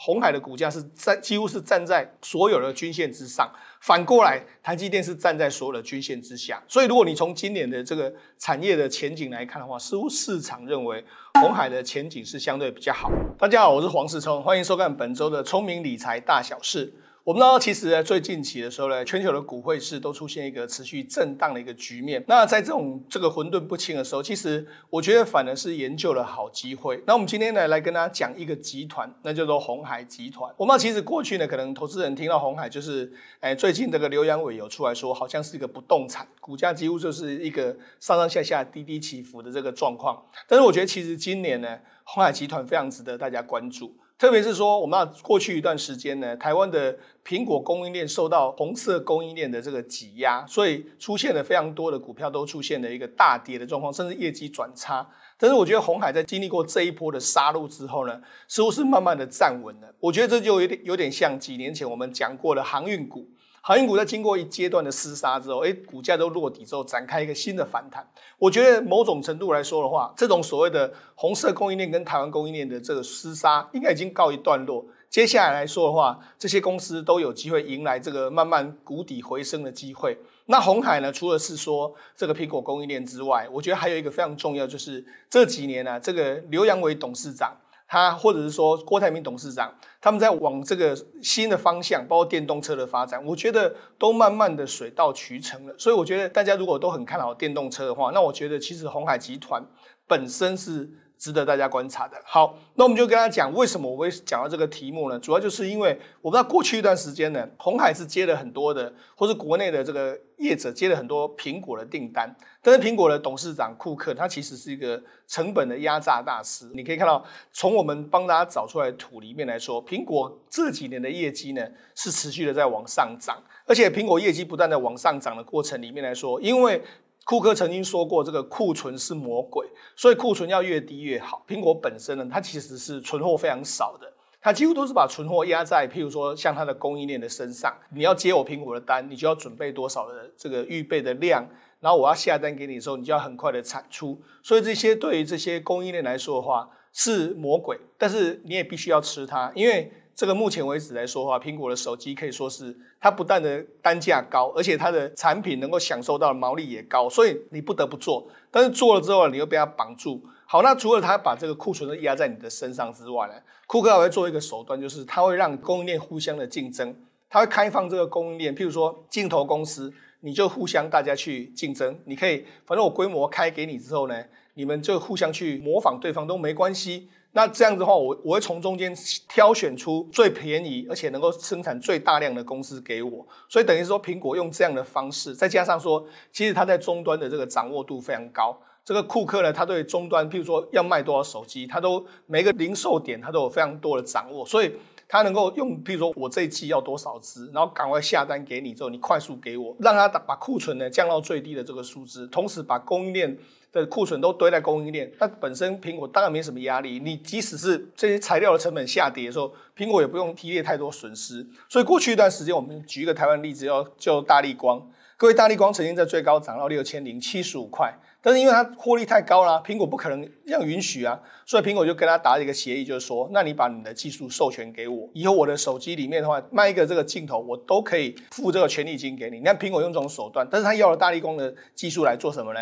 红海的股价是在几乎是站在所有的均线之上，反过来台积电是站在所有的均线之下。所以，如果你从今年的这个产业的前景来看的话，似乎市场认为红海的前景是相对比较好。大家好，我是黄世聪，欢迎收看本周的聪明理财大小事。我们知道，其实最近期的时候呢，全球的股汇市都出现一个持续震荡的一个局面。那在这种这个混沌不清的时候，其实我觉得反而是研究的好机会。那我们今天呢，来跟大家讲一个集团，那叫做红海集团。我们知道，其实过去呢，可能投资人听到红海就是，哎，最近这个刘洋伟有出来说，好像是一个不动产，股价几乎就是一个上上下下、低低起伏的这个状况。但是我觉得，其实今年呢，红海集团非常值得大家关注。特别是说，我们过去一段时间呢，台湾的苹果供应链受到红色供应链的这个挤压，所以出现了非常多的股票都出现了一个大跌的状况，甚至业绩转差。但是我觉得红海在经历过这一波的杀戮之后呢，似乎是慢慢的站稳了。我觉得这就有点有点像几年前我们讲过的航运股。航运股在经过一阶段的厮杀之后，哎，股价都落底之后，展开一个新的反弹。我觉得某种程度来说的话，这种所谓的红色供应链跟台湾供应链的这个厮杀，应该已经告一段落。接下来来说的话，这些公司都有机会迎来这个慢慢谷底回升的机会。那红海呢，除了是说这个苹果供应链之外，我觉得还有一个非常重要，就是这几年呢，这个刘扬伟董事长。他或者是说郭台铭董事长，他们在往这个新的方向，包括电动车的发展，我觉得都慢慢的水到渠成了。所以我觉得大家如果都很看好电动车的话，那我觉得其实红海集团本身是。值得大家观察的。好，那我们就跟大家讲，为什么我会讲到这个题目呢？主要就是因为我们在过去一段时间呢，红海是接了很多的，或是国内的这个业者接了很多苹果的订单。但是苹果的董事长库克，他其实是一个成本的压榨大师。你可以看到，从我们帮大家找出来的土里面来说，苹果这几年的业绩呢是持续的在往上涨，而且苹果业绩不断的往上涨的过程里面来说，因为库克曾经说过，这个库存是魔鬼，所以库存要越低越好。苹果本身呢，它其实是存货非常少的，它几乎都是把存货压在，譬如说像它的供应链的身上。你要接我苹果的单，你就要准备多少的这个预备的量，然后我要下单给你的时候，你就要很快的产出。所以这些对于这些供应链来说的话是魔鬼，但是你也必须要吃它，因为。这个目前为止来说话，苹果的手机可以说是它不但的单价高，而且它的产品能够享受到毛利也高，所以你不得不做。但是做了之后，你又被它绑住。好，那除了它把这个库存都压在你的身上之外呢，库克还会做一个手段，就是它会让供应链互相的竞争。它会开放这个供应链，譬如说镜头公司，你就互相大家去竞争，你可以反正我规模开给你之后呢，你们就互相去模仿对方都没关系。那这样子的话，我我会从中间挑选出最便宜而且能够生产最大量的公司给我。所以等于说，苹果用这样的方式，再加上说，其实他在终端的这个掌握度非常高。这个库克呢，他对终端，譬如说要卖多少手机，他都每个零售点他都有非常多的掌握，所以他能够用，譬如说我这一季要多少支，然后赶快下单给你之后，你快速给我，让他把库存呢降到最低的这个数字，同时把供应链。的库存都堆在供应链，那本身苹果当然没什么压力。你即使是这些材料的成本下跌的时候，苹果也不用提列太多损失。所以过去一段时间，我们举一个台湾例子，要就大力光。各位，大力光曾经在最高涨到六千零七十五块，但是因为它获利太高了，苹果不可能这样允许啊，所以苹果就跟他达了一个协议，就是说，那你把你的技术授权给我，以后我的手机里面的话卖一个这个镜头，我都可以付这个权利金给你。你看苹果用这种手段，但是他要了大力光的技术来做什么呢？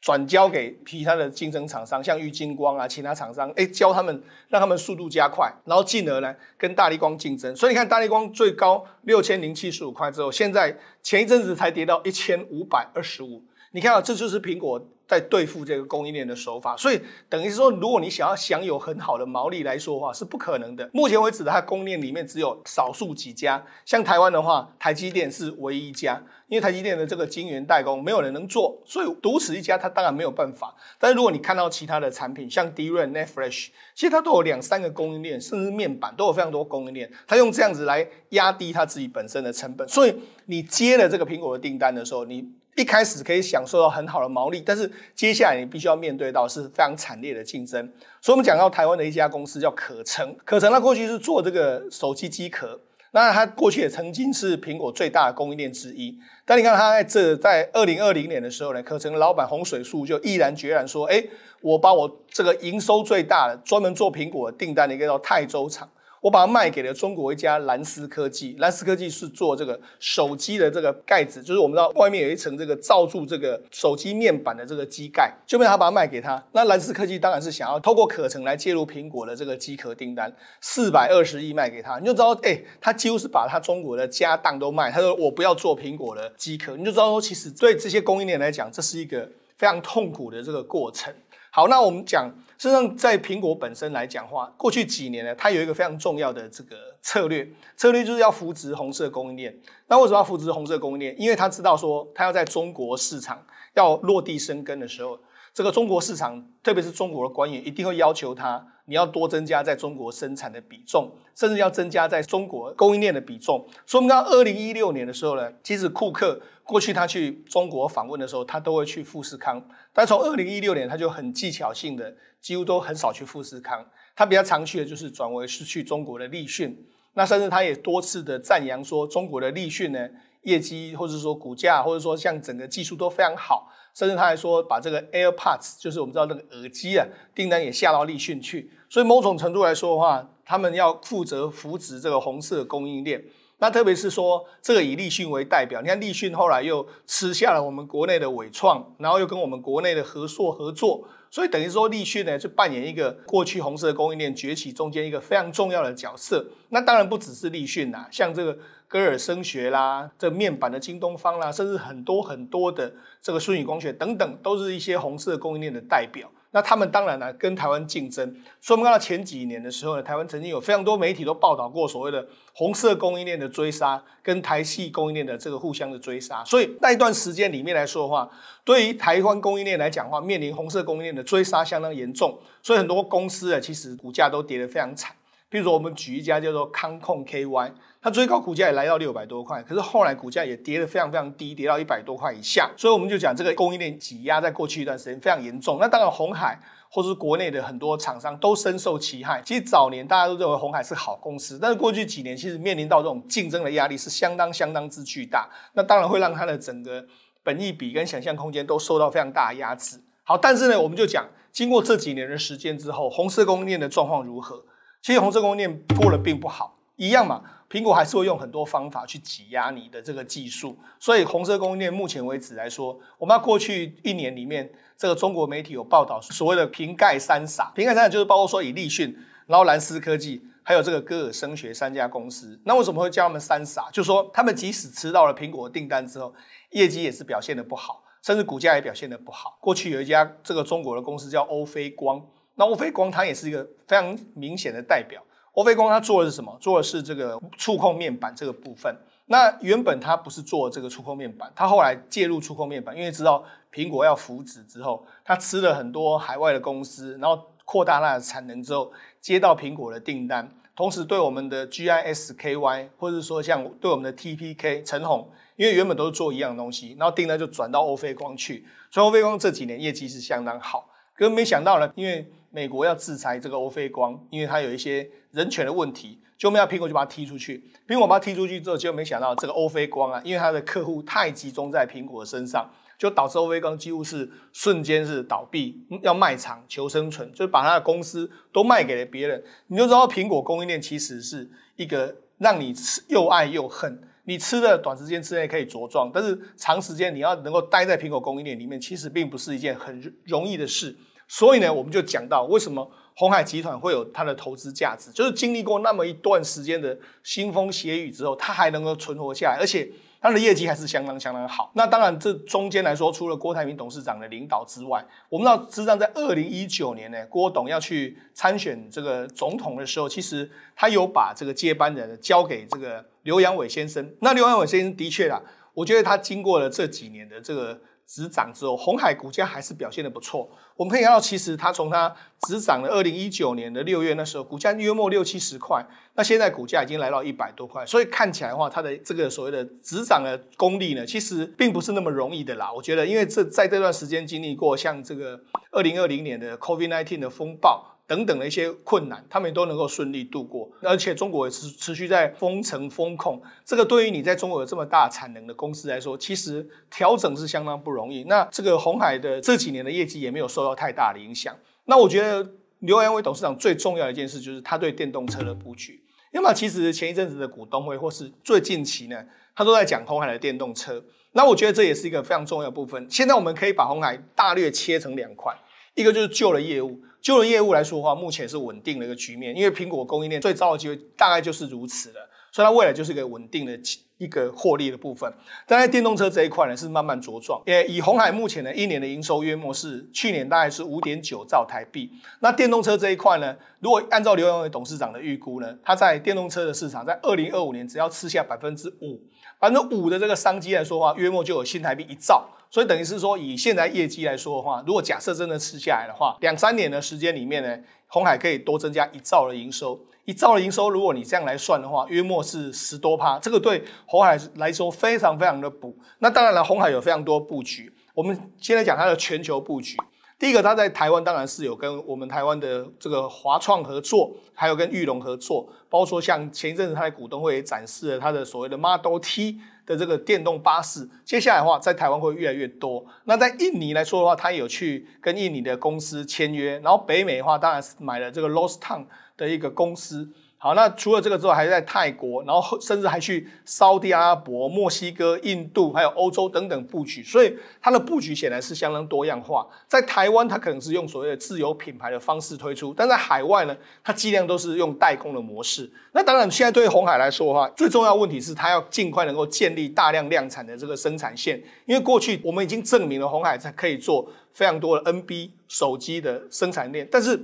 转交给其他的竞争厂商，像玉金光啊，其他厂商，哎，教他们让他们速度加快，然后进而呢跟大力光竞争。所以你看，大力光最高六千零七十五块之后，现在前一阵子才跌到一千五百二十五。你看啊，这就是苹果。在对付这个供应链的手法，所以等于说，如果你想要享有很好的毛利来说话，是不可能的。目前为止，它供应链里面只有少数几家，像台湾的话，台积电是唯一一家，因为台积电的这个晶圆代工没有人能做，所以独此一家，它当然没有办法。但是如果你看到其他的产品，像 Dron、Netfresh，其实它都有两三个供应链，甚至面板都有非常多供应链，它用这样子来压低它自己本身的成本。所以你接了这个苹果的订单的时候，你。一开始可以享受到很好的毛利，但是接下来你必须要面对到是非常惨烈的竞争。所以，我们讲到台湾的一家公司叫可成，可成它过去是做这个手机机壳，那它过去也曾经是苹果最大的供应链之一。但你看它在这在二零二零年的时候呢，可成老板洪水树就毅然决然说：“哎，我把我这个营收最大的、专门做苹果订单的一个叫泰州厂。”我把它卖给了中国一家蓝思科技，蓝思科技是做这个手机的这个盖子，就是我们知道外面有一层这个罩住这个手机面板的这个机盖，就被他把它卖给他。那蓝思科技当然是想要透过可成来介入苹果的这个机壳订单，四百二十亿卖给他。你就知道，哎，他几乎是把他中国的家当都卖。他说我不要做苹果的机壳。你就知道说，其实对这些供应链来讲，这是一个非常痛苦的这个过程。好，那我们讲。实际上，在苹果本身来讲话，过去几年呢，它有一个非常重要的这个策略，策略就是要扶植红色供应链。那为什么要扶植红色供应链？因为他知道说，他要在中国市场要落地生根的时候，这个中国市场，特别是中国的官员一定会要求他你要多增加在中国生产的比重，甚至要增加在中国供应链的比重。所以，我们看到二零一六年的时候呢，其实库克过去他去中国访问的时候，他都会去富士康。但从二零一六年，他就很技巧性的，几乎都很少去富士康，他比较常去的就是转为是去中国的立讯。那甚至他也多次的赞扬说，中国的立讯呢。业绩，或者说股价，或者说像整个技术都非常好，甚至他还说把这个 AirPods，就是我们知道那个耳机啊，订单也下到立讯去。所以某种程度来说的话，他们要负责扶持这个红色供应链。那特别是说这个以立讯为代表，你看立讯后来又吃下了我们国内的伟创，然后又跟我们国内的合作合作，所以等于说立讯呢就扮演一个过去红色供应链崛起中间一个非常重要的角色。那当然不只是立讯啦，像这个。戈尔声学啦，这面板的京东方啦，甚至很多很多的这个虚宇光学等等，都是一些红色供应链的代表。那他们当然呢，跟台湾竞争。所以我们看到前几年的时候呢，台湾曾经有非常多媒体都报道过所谓的红色供应链的追杀，跟台系供应链的这个互相的追杀。所以那一段时间里面来说的话，对于台湾供应链来讲话，面临红色供应链的追杀相当严重。所以很多公司啊，其实股价都跌得非常惨。比如说，我们举一家叫做康控 KY，它最高股价也来到六百多块，可是后来股价也跌得非常非常低，跌到一百多块以下。所以我们就讲这个供应链挤压，在过去一段时间非常严重。那当然，红海或是国内的很多厂商都深受其害。其实早年大家都认为红海是好公司，但是过去几年其实面临到这种竞争的压力是相当相当之巨大。那当然会让它的整个本益比跟想象空间都受到非常大的压制。好，但是呢，我们就讲经过这几年的时间之后，红色供应链的状况如何？其实红色供应链过了并不好，一样嘛，苹果还是会用很多方法去挤压你的这个技术。所以红色供应链目前为止来说，我们过去一年里面，这个中国媒体有报道所谓的“瓶盖三傻”，瓶盖三傻就是包括说以立讯、然后蓝思科技，还有这个歌尔声学三家公司。那为什么会叫他们三傻？就说他们即使吃到了苹果的订单之后，业绩也是表现的不好，甚至股价也表现的不好。过去有一家这个中国的公司叫欧菲光。那欧菲光它也是一个非常明显的代表。欧菲光它做的是什么？做的是这个触控面板这个部分。那原本它不是做这个触控面板，它后来介入触控面板，因为知道苹果要扶植之后，它吃了很多海外的公司，然后扩大它的产能之后，接到苹果的订单，同时对我们的 G I S K Y 或者说像对我们的 T P K 陈红，因为原本都是做一样东西，然后订单就转到欧菲光去，所以欧菲光这几年业绩是相当好。可是没想到呢，因为美国要制裁这个欧菲光，因为它有一些人权的问题，就没有苹果就把它踢出去。苹果把它踢出去之后，就果没想到这个欧菲光啊，因为它的客户太集中在苹果身上，就导致欧菲光几乎是瞬间是倒闭，要卖场求生存，就是把它的公司都卖给了别人。你就知道苹果供应链其实是一个让你吃又爱又恨，你吃的短时间之内可以茁壮，但是长时间你要能够待在苹果供应链里面，其实并不是一件很容易的事。所以呢，我们就讲到为什么红海集团会有它的投资价值，就是经历过那么一段时间的腥风血雨之后，它还能够存活下来，而且它的业绩还是相当相当好。那当然，这中间来说，除了郭台铭董事长的领导之外，我们知道实际上在二零一九年呢，郭董要去参选这个总统的时候，其实他有把这个接班人交给这个刘阳伟先生。那刘阳伟先生的确啊，我觉得他经过了这几年的这个。止涨之后，红海股价还是表现的不错。我们可以看到，其实它从它止涨的二零一九年的六月那时候，股价约莫六七十块，那现在股价已经来到一百多块。所以看起来的话，它的这个所谓的止涨的功力呢，其实并不是那么容易的啦。我觉得，因为这在这段时间经历过像这个二零二零年的 COVID-19 的风暴。等等的一些困难，他们也都能够顺利度过，而且中国也持持续在封城封控，这个对于你在中国有这么大产能的公司来说，其实调整是相当不容易。那这个红海的这几年的业绩也没有受到太大的影响。那我觉得刘銮伟董事长最重要的一件事就是他对电动车的布局，因么其实前一阵子的股东会或是最近期呢，他都在讲红海的电动车。那我觉得这也是一个非常重要的部分。现在我们可以把红海大略切成两块，一个就是旧的业务。就业务来说的话，目前是稳定的一个局面，因为苹果供应链最早的机会大概就是如此的，所以它未来就是一个稳定的一个获利的部分。但在电动车这一块呢，是慢慢茁壮。也以红海目前呢，一年的营收约莫是去年大概是五点九兆台币。那电动车这一块呢，如果按照刘永伟董事长的预估呢，他在电动车的市场，在二零二五年只要吃下百分之五、百分之五的这个商机来说的话，约莫就有新台币一兆。所以等于是说，以现在业绩来说的话，如果假设真的吃下来的话，两三年的时间里面呢，红海可以多增加一兆的营收。一兆的营收，如果你这样来算的话，约莫是十多趴。这个对红海来说非常非常的补。那当然了，红海有非常多布局。我们先来讲它的全球布局。第一个，它在台湾当然是有跟我们台湾的这个华创合作，还有跟裕隆合作。包括像前一阵子它的股东会展示了他的所谓的 Model T。的这个电动巴士，接下来的话在台湾会越来越多。那在印尼来说的话，它有去跟印尼的公司签约，然后北美的话，当然是买了这个 Los t Town 的一个公司。好，那除了这个之外，还在泰国，然后甚至还去沙地阿拉伯、墨西哥、印度，还有欧洲等等布局，所以它的布局显然是相当多样化。在台湾，它可能是用所谓的自有品牌的方式推出，但在海外呢，它尽量都是用代工的模式。那当然，现在对于红海来说的话，最重要的问题是它要尽快能够建立大量量产的这个生产线，因为过去我们已经证明了红海才可以做非常多的 NB 手机的生产链，但是。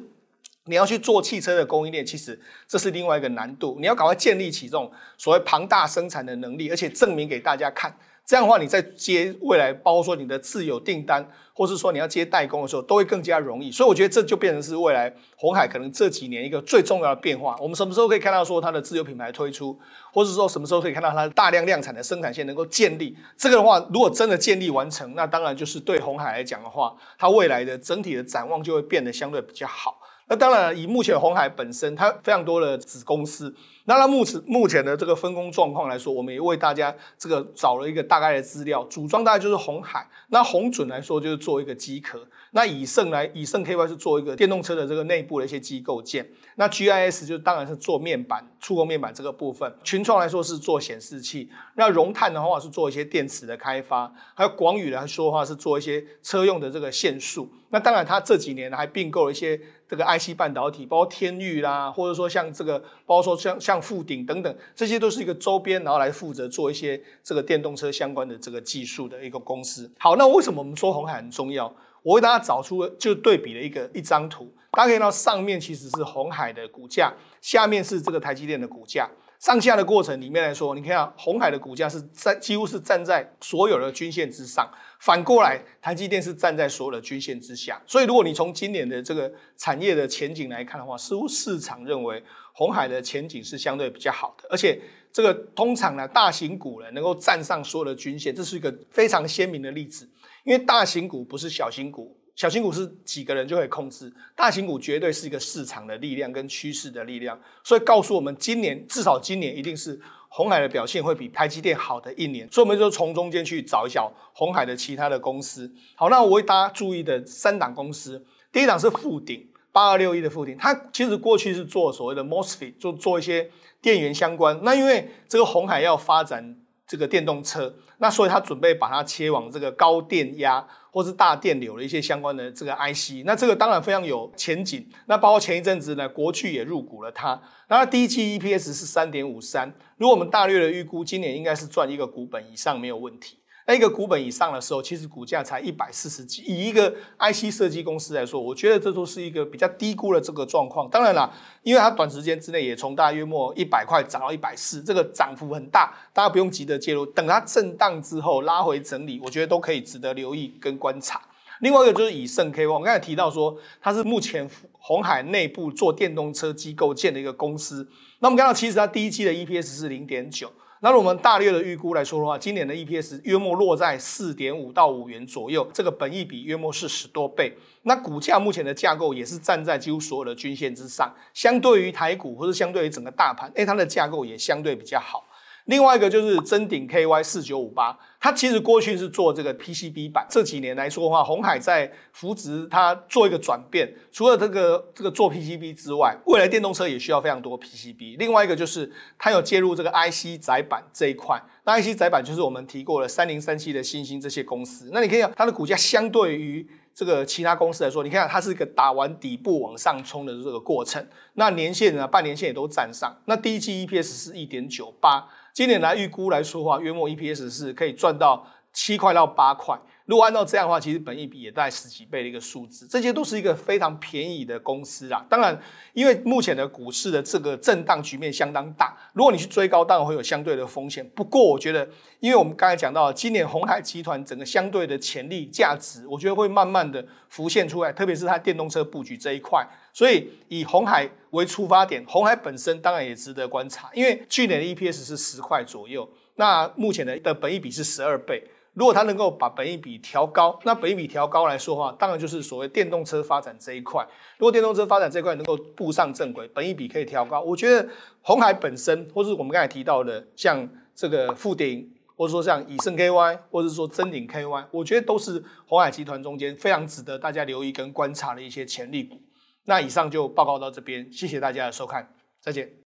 你要去做汽车的供应链，其实这是另外一个难度。你要赶快建立起这种所谓庞大生产的能力，而且证明给大家看。这样的话，你在接未来，包括说你的自有订单，或是说你要接代工的时候，都会更加容易。所以，我觉得这就变成是未来红海可能这几年一个最重要的变化。我们什么时候可以看到说它的自有品牌推出，或者说什么时候可以看到它大量量产的生产线能够建立？这个的话，如果真的建立完成，那当然就是对红海来讲的话，它未来的整体的展望就会变得相对比较好。那当然，以目前红海本身，它非常多的子公司。那它目前目前的这个分工状况来说，我们也为大家这个找了一个大概的资料。组装大概就是红海，那红准来说就是做一个机壳。那以盛来，以盛 KY 是做一个电动车的这个内部的一些机构件。那 GIS 就当然是做面板、触控面板这个部分。群创来说是做显示器。那融碳的话是做一些电池的开发，还有广宇来说的话是做一些车用的这个线束。那当然，它这几年还并购了一些。这个 IC 半导体，包括天域啦，或者说像这个，包括说像像富鼎等等，这些都是一个周边，然后来负责做一些这个电动车相关的这个技术的一个公司。好，那为什么我们说红海很重要？我为大家找出就对比了一个一张图，大家可以看到上面其实是红海的股价，下面是这个台积电的股价。上下的过程里面来说，你看啊，红海的股价是站，几乎是站在所有的均线之上；反过来，台积电是站在所有的均线之下。所以，如果你从今年的这个产业的前景来看的话，似乎市场认为红海的前景是相对比较好的。而且，这个通常呢，大型股呢能够站上所有的均线，这是一个非常鲜明的例子。因为大型股不是小型股。小型股是几个人就可以控制，大型股绝对是一个市场的力量跟趋势的力量，所以告诉我们今年至少今年一定是红海的表现会比台积电好的一年，所以我们就从中间去找一下红海的其他的公司。好，那我为大家注意的三档公司，第一档是富鼎八二六一的富鼎，它其实过去是做所谓的 mosfet，就做一些电源相关。那因为这个红海要发展这个电动车，那所以它准备把它切往这个高电压。或是大电流的一些相关的这个 IC，那这个当然非常有前景。那包括前一阵子呢，国巨也入股了它。那第一季 EPS 是三点五三，如果我们大略的预估，今年应该是赚一个股本以上没有问题。一个股本以上的时候，其实股价才一百四十几。以一个 IC 设计公司来说，我觉得这都是一个比较低估的这个状况。当然了，因为它短时间之内也从大约末一百块涨到一百四，这个涨幅很大，大家不用急着介入。等它震荡之后拉回整理，我觉得都可以值得留意跟观察。另外一个就是以盛 K 望，我刚才提到说它是目前红海内部做电动车机构建的一个公司。那我们看到其实它第一期的 EPS 是零点九。那我们大略的预估来说的话，今年的 EPS 约莫落在四点五到五元左右，这个本益比约莫是十多倍。那股价目前的架构也是站在几乎所有的均线之上，相对于台股或者相对于整个大盘，哎，它的架构也相对比较好。另外一个就是臻鼎 KY 四九五八，它其实过去是做这个 PCB 板，这几年来说的话，红海在扶植它做一个转变，除了这个这个做 PCB 之外，未来电动车也需要非常多 PCB。另外一个就是它有介入这个 IC 载板这一块，那 IC 载板就是我们提过了三零三七的新星这些公司，那你可以看它的股价相对于。这个其他公司来说，你看它是一个打完底部往上冲的这个过程，那年线呢、半年线也都站上，那第一季 EPS 是一点九八，今年来预估来说话，月末 EPS 是可以赚到。七块到八块，如果按照这样的话，其实本益比也在十几倍的一个数字，这些都是一个非常便宜的公司啦。当然，因为目前的股市的这个震荡局面相当大，如果你去追高，当然会有相对的风险。不过，我觉得，因为我们刚才讲到，今年红海集团整个相对的潜力价值，我觉得会慢慢的浮现出来，特别是它电动车布局这一块。所以，以红海为出发点，红海本身当然也值得观察，因为去年的 EPS 是十块左右，那目前的的本益比是十二倍。如果它能够把本益比调高，那本益比调高来说的话，当然就是所谓电动车发展这一块。如果电动车发展这一块能够步上正轨，本益比可以调高，我觉得红海本身，或是我们刚才提到的像这个富鼎，或者说像以盛 KY，或者说真鼎 KY，我觉得都是红海集团中间非常值得大家留意跟观察的一些潜力股。那以上就报告到这边，谢谢大家的收看，再见。